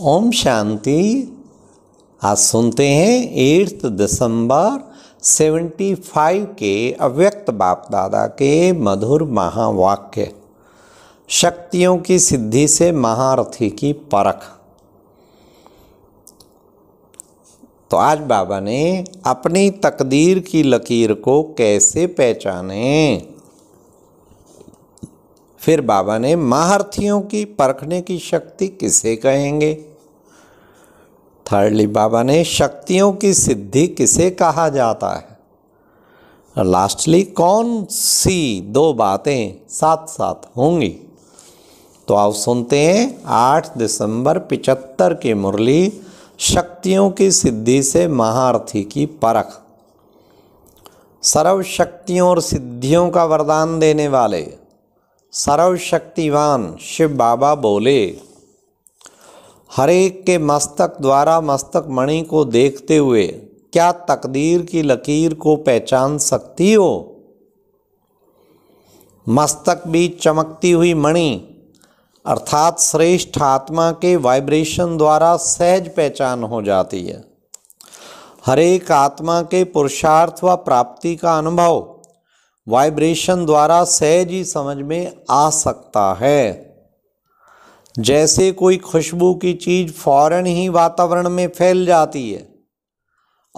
ओम शांति आज सुनते हैं एट्थ दिसंबर 75 के अव्यक्त बाप दादा के मधुर महावाक्य शक्तियों की सिद्धि से महारथी की परख तो आज बाबा ने अपनी तकदीर की लकीर को कैसे पहचाने फिर बाबा ने महारथियों की परखने की शक्ति किसे कहेंगे थर्डली बाबा ने शक्तियों की सिद्धि किसे कहा जाता है लास्टली कौन सी दो बातें साथ साथ होंगी तो आप सुनते हैं 8 दिसंबर पिचहत्तर की मुरली शक्तियों की सिद्धि से महारथी की परख सर्व शक्तियों और सिद्धियों का वरदान देने वाले सर्वशक्तिवान शिव बाबा बोले हरेक के मस्तक द्वारा मस्तक मणि को देखते हुए क्या तकदीर की लकीर को पहचान सकती हो मस्तक भी चमकती हुई मणि अर्थात श्रेष्ठ आत्मा के वाइब्रेशन द्वारा सहज पहचान हो जाती है हरेक आत्मा के पुरुषार्थ व प्राप्ति का अनुभव वाइब्रेशन द्वारा सहज ही समझ में आ सकता है जैसे कोई खुशबू की चीज़ फौरन ही वातावरण में फैल जाती है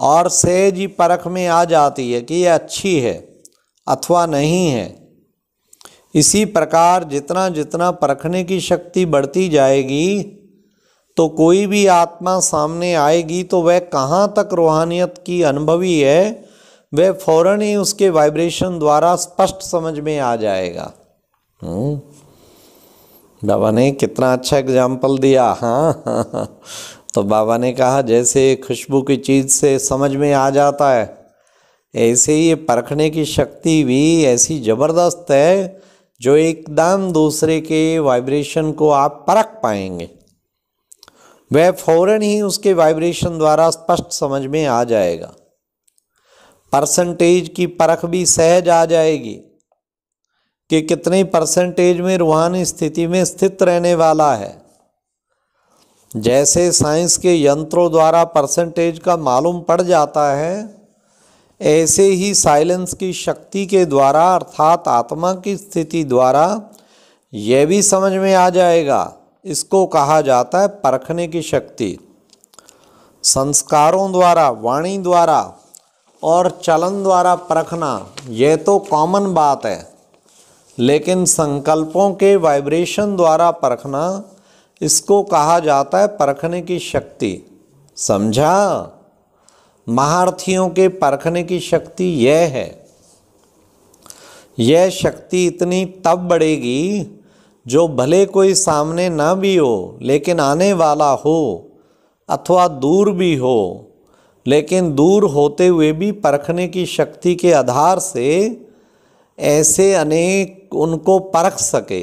और सहज ही परख में आ जाती है कि यह अच्छी है अथवा नहीं है इसी प्रकार जितना जितना परखने की शक्ति बढ़ती जाएगी तो कोई भी आत्मा सामने आएगी तो वह कहाँ तक रूहानियत की अनुभवी है वह फौरन ही उसके वाइब्रेशन द्वारा स्पष्ट समझ में आ जाएगा हम्म। बाबा ने कितना अच्छा एग्जाम्पल दिया हाँ, हाँ, हाँ, तो बाबा ने कहा जैसे खुशबू की चीज़ से समझ में आ जाता है ऐसे ही ये परखने की शक्ति भी ऐसी ज़बरदस्त है जो एकदम दूसरे के वाइब्रेशन को आप परख पाएंगे वह फौरन ही उसके वाइब्रेशन द्वारा स्पष्ट समझ में आ जाएगा परसेंटेज की परख भी सहज आ जाएगी कि कितने परसेंटेज में रूहानी स्थिति में स्थित रहने वाला है जैसे साइंस के यंत्रों द्वारा परसेंटेज का मालूम पड़ जाता है ऐसे ही साइलेंस की शक्ति के द्वारा अर्थात आत्मा की स्थिति द्वारा यह भी समझ में आ जाएगा इसको कहा जाता है परखने की शक्ति संस्कारों द्वारा वाणी द्वारा और चलन द्वारा परखना यह तो कॉमन बात है लेकिन संकल्पों के वाइब्रेशन द्वारा परखना इसको कहा जाता है परखने की शक्ति समझा महार्थियों के परखने की शक्ति यह है यह शक्ति इतनी तब बढ़ेगी जो भले कोई सामने ना भी हो लेकिन आने वाला हो अथवा दूर भी हो लेकिन दूर होते हुए भी परखने की शक्ति के आधार से ऐसे अनेक उनको परख सके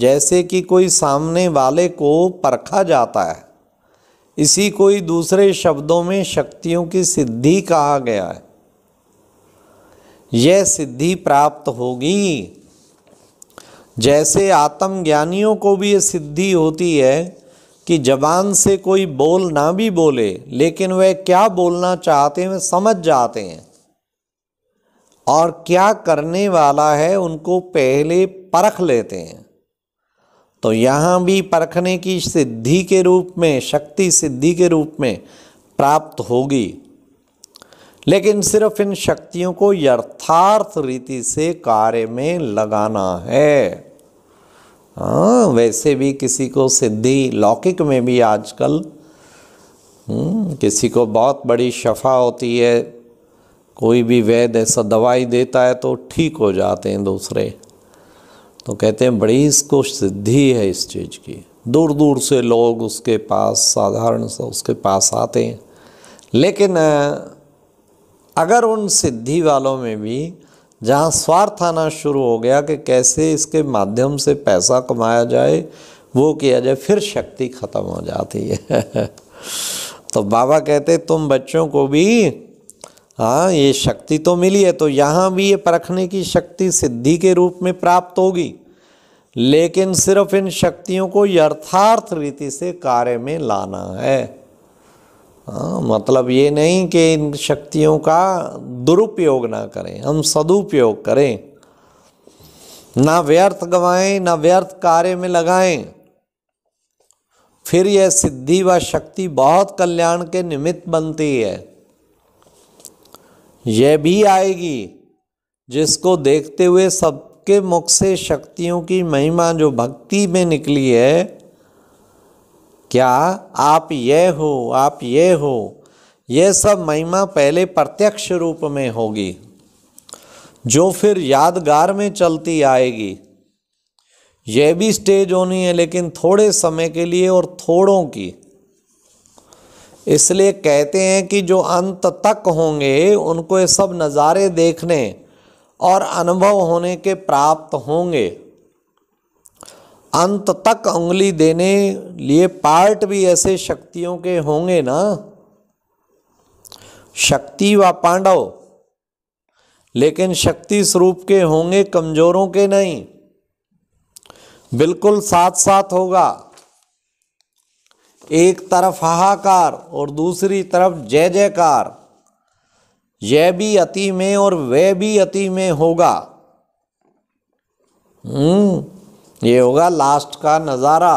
जैसे कि कोई सामने वाले को परखा जाता है इसी कोई दूसरे शब्दों में शक्तियों की सिद्धि कहा गया है यह सिद्धि प्राप्त होगी जैसे आत्मज्ञानियों को भी ये सिद्धि होती है कि जबान से कोई बोल ना भी बोले लेकिन वह क्या बोलना चाहते हैं वह समझ जाते हैं और क्या करने वाला है उनको पहले परख लेते हैं तो यहाँ भी परखने की सिद्धि के रूप में शक्ति सिद्धि के रूप में प्राप्त होगी लेकिन सिर्फ इन शक्तियों को यथार्थ रीति से कार्य में लगाना है आ, हाँ, वैसे भी किसी को सिद्धि लौकिक में भी आजकल हम्म, किसी को बहुत बड़ी शफा होती है कोई भी वैद्य ऐसा दवाई देता है तो ठीक हो जाते हैं दूसरे तो कहते हैं बड़ी इसको सिद्धि है इस चीज़ की दूर दूर से लोग उसके पास साधारण सा उसके पास आते हैं लेकिन अगर उन सिद्धि वालों में भी जहाँ स्वार्थ आना शुरू हो गया कि कैसे इसके माध्यम से पैसा कमाया जाए वो किया जाए फिर शक्ति ख़त्म हो जाती है तो बाबा कहते तुम बच्चों को भी हाँ ये शक्ति तो मिली है तो यहाँ भी ये परखने की शक्ति सिद्धि के रूप में प्राप्त होगी लेकिन सिर्फ इन शक्तियों को यथार्थ रीति से कार्य में लाना है आ, हाँ, मतलब ये नहीं कि इन शक्तियों का दुरुपयोग ना करें हम सदुपयोग करें ना व्यर्थ गवाएं ना व्यर्थ कार्य में लगाएं फिर यह सिद्धि व शक्ति बहुत कल्याण के निमित्त बनती है यह भी आएगी जिसको देखते हुए सबके मुख से शक्तियों की महिमा जो भक्ति में निकली है क्या आप ये हो आप ये हो यह सब महिमा पहले प्रत्यक्ष रूप में होगी जो फिर यादगार में चलती आएगी यह भी स्टेज होनी है लेकिन थोड़े समय के लिए और थोड़ों की इसलिए कहते हैं कि जो अंत तक होंगे उनको ये सब नज़ारे देखने और अनुभव होने के प्राप्त होंगे अंत तक उंगली देने लिए पार्ट भी ऐसे शक्तियों के होंगे ना शक्ति व पांडव लेकिन शक्ति स्वरूप के होंगे कमजोरों के नहीं बिल्कुल साथ साथ होगा एक तरफ हाहाकार और दूसरी तरफ जय जयकार यह भी अति में और वह भी अति में होगा हम्म ये होगा लास्ट का नज़ारा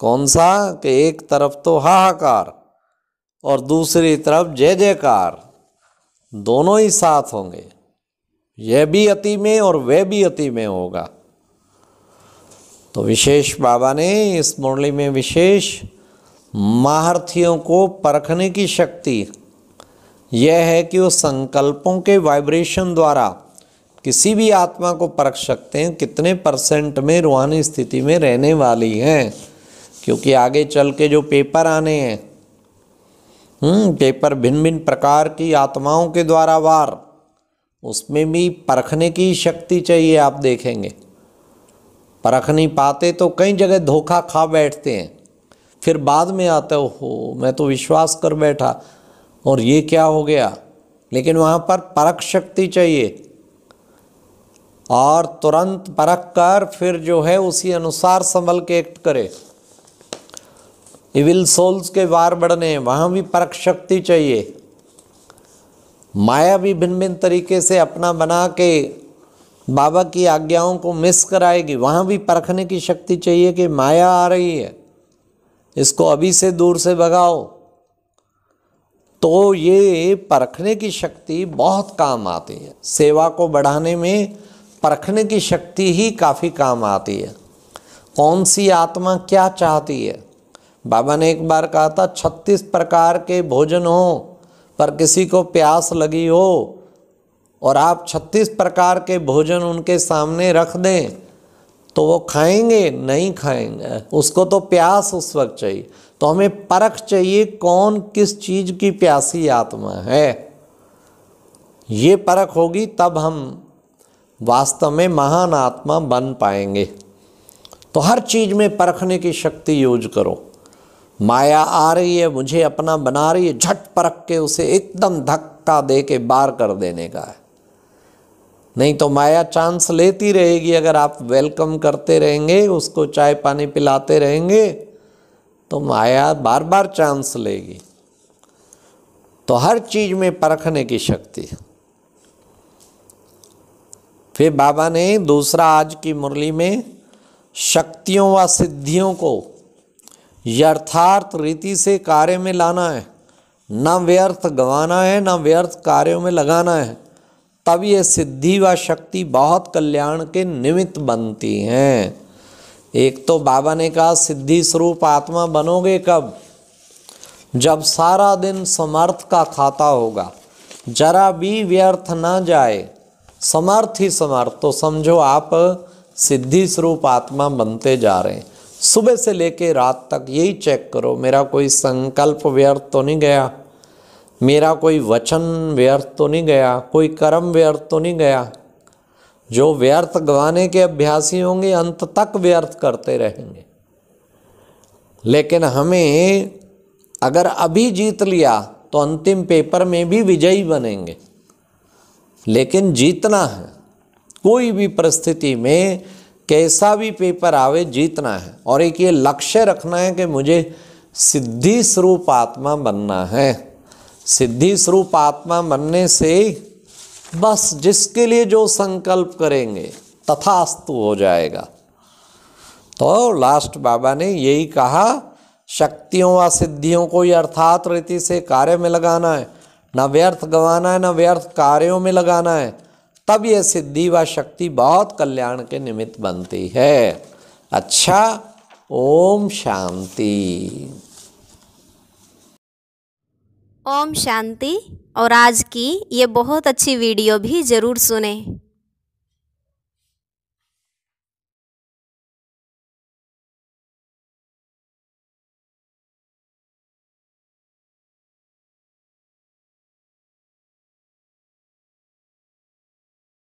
कौन सा कि एक तरफ तो हाहाकार और दूसरी तरफ जय जयकार दोनों ही साथ होंगे यह भी अति में और वह भी अति में होगा तो विशेष बाबा ने इस मुरली में विशेष महारथियों को परखने की शक्ति यह है कि वो संकल्पों के वाइब्रेशन द्वारा किसी भी आत्मा को परख सकते हैं कितने परसेंट में रूहानी स्थिति में रहने वाली हैं क्योंकि आगे चल के जो पेपर आने हैं पेपर हम्म, भिन्न भिन्न प्रकार की आत्माओं के द्वारा वार उसमें भी परखने की शक्ति चाहिए आप देखेंगे परख नहीं पाते तो कई जगह धोखा खा बैठते हैं फिर बाद में आता हो मैं तो विश्वास कर बैठा और ये क्या हो गया लेकिन वहाँ पर परख शक्ति चाहिए और तुरंत परख कर फिर जो है उसी अनुसार संभल के एक्ट करे इविल सोल्स के वार बढ़ने वहाँ भी परख शक्ति चाहिए माया भी भिन्न भिन्न तरीके से अपना बना के बाबा की आज्ञाओं को मिस कराएगी वहाँ भी परखने की शक्ति चाहिए कि माया आ रही है इसको अभी से दूर से भगाओ तो ये परखने की शक्ति बहुत काम आती है सेवा को बढ़ाने में परखने की शक्ति ही काफ़ी काम आती है कौन सी आत्मा क्या चाहती है बाबा ने एक बार कहा था छत्तीस प्रकार के भोजन हो पर किसी को प्यास लगी हो और आप 36 प्रकार के भोजन उनके सामने रख दें तो वो खाएंगे नहीं खाएंगे उसको तो प्यास उस वक्त चाहिए तो हमें परख चाहिए कौन किस चीज़ की प्यासी आत्मा है ये परख होगी तब हम वास्तव में महान आत्मा बन पाएंगे तो हर चीज़ में परखने की शक्ति यूज करो माया आ रही है मुझे अपना बना रही है झट परख के उसे एकदम धक्का दे के बार कर देने का है नहीं तो माया चांस लेती रहेगी अगर आप वेलकम करते रहेंगे उसको चाय पानी पिलाते रहेंगे तो माया बार बार चांस लेगी तो हर चीज में परखने की शक्ति फिर बाबा ने दूसरा आज की मुरली में शक्तियों व सिद्धियों को यथार्थ रीति से कार्य में लाना है न व्यर्थ गंवाना है न व्यर्थ कार्यों में लगाना है तब ये सिद्धि व शक्ति बहुत कल्याण के निमित्त बनती हैं एक तो बाबा ने कहा सिद्धि स्वरूप आत्मा बनोगे कब जब सारा दिन समर्थ का खाता होगा जरा भी व्यर्थ ना जाए समर्थ ही समर्थ तो समझो आप सिद्धि स्वरूप आत्मा बनते जा रहे हैं सुबह से लेके रात तक यही चेक करो मेरा कोई संकल्प व्यर्थ तो नहीं गया मेरा कोई वचन व्यर्थ तो नहीं गया कोई कर्म व्यर्थ तो नहीं गया जो व्यर्थ गवाने के अभ्यासी होंगे अंत तक व्यर्थ करते रहेंगे लेकिन हमें अगर अभी जीत लिया तो अंतिम पेपर में भी विजयी बनेंगे लेकिन जीतना है कोई भी परिस्थिति में कैसा भी पेपर आवे जीतना है और एक ये लक्ष्य रखना है कि मुझे सिद्धि स्वरूप आत्मा बनना है सिद्धि स्वरूप आत्मा बनने से बस जिसके लिए जो संकल्प करेंगे तथास्तु हो जाएगा तो लास्ट बाबा ने यही कहा शक्तियों व सिद्धियों को अर्थात रीति से कार्य में लगाना है न व्यर्थ गंवाना है न व्यर्थ कार्यों में लगाना है तब यह सिद्धि व शक्ति बहुत कल्याण के निमित्त बनती है अच्छा ओम शांति ओम शांति और आज की ये बहुत अच्छी वीडियो भी ज़रूर सुने